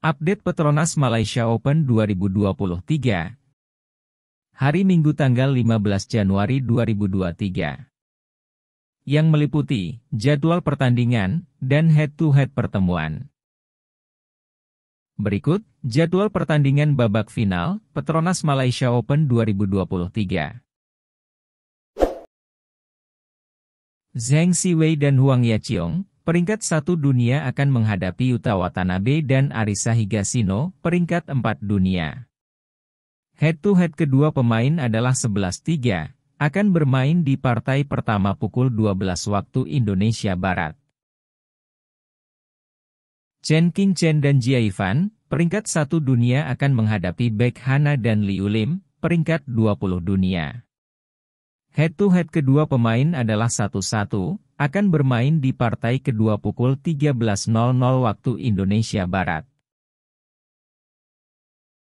Update Petronas Malaysia Open 2023 Hari Minggu tanggal 15 Januari 2023 Yang meliputi jadwal pertandingan dan head-to-head -head pertemuan. Berikut jadwal pertandingan babak final Petronas Malaysia Open 2023. Zhang Siwei dan Huang Yaqiong Peringkat satu dunia akan menghadapi Yuta Watanabe dan Arisa Higashino, peringkat empat dunia. Head-to-head kedua pemain adalah 11-3, akan bermain di partai pertama pukul 12 waktu Indonesia Barat. Chen King Chen dan Jia Ivan, peringkat satu dunia akan menghadapi Baek Hana dan Liu Lim, peringkat 20 dunia. Head-to-head -head kedua pemain adalah 1-1, akan bermain di partai kedua pukul 13.00 waktu Indonesia Barat.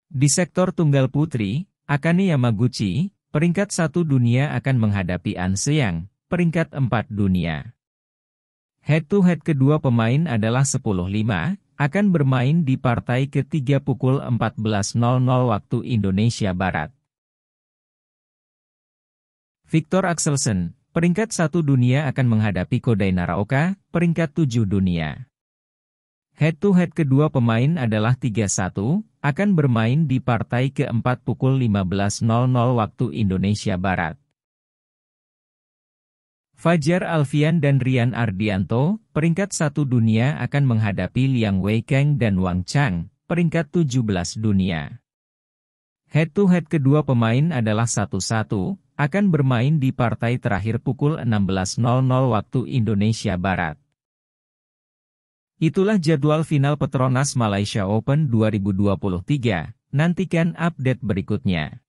Di sektor tunggal putri, Akane Yamaguchi, peringkat 1 dunia akan menghadapi Anseang, peringkat 4 dunia. Head-to-head -head kedua pemain adalah 10-5, akan bermain di partai ketiga pukul 14.00 waktu Indonesia Barat. Victor Axelsen, peringkat satu dunia akan menghadapi Kodai Naraoka, peringkat tujuh dunia. Head-to-head -head kedua pemain adalah 3-1, akan bermain di partai keempat pukul 15.00 waktu Indonesia Barat. Fajar Alfian dan Rian Ardianto, peringkat satu dunia akan menghadapi Liang Wei Kang dan Wang Chang, peringkat 17 dunia. Head-to-head -head kedua pemain adalah 1-1, akan bermain di partai terakhir pukul 16.00 waktu Indonesia Barat. Itulah jadwal final Petronas Malaysia Open 2023, nantikan update berikutnya.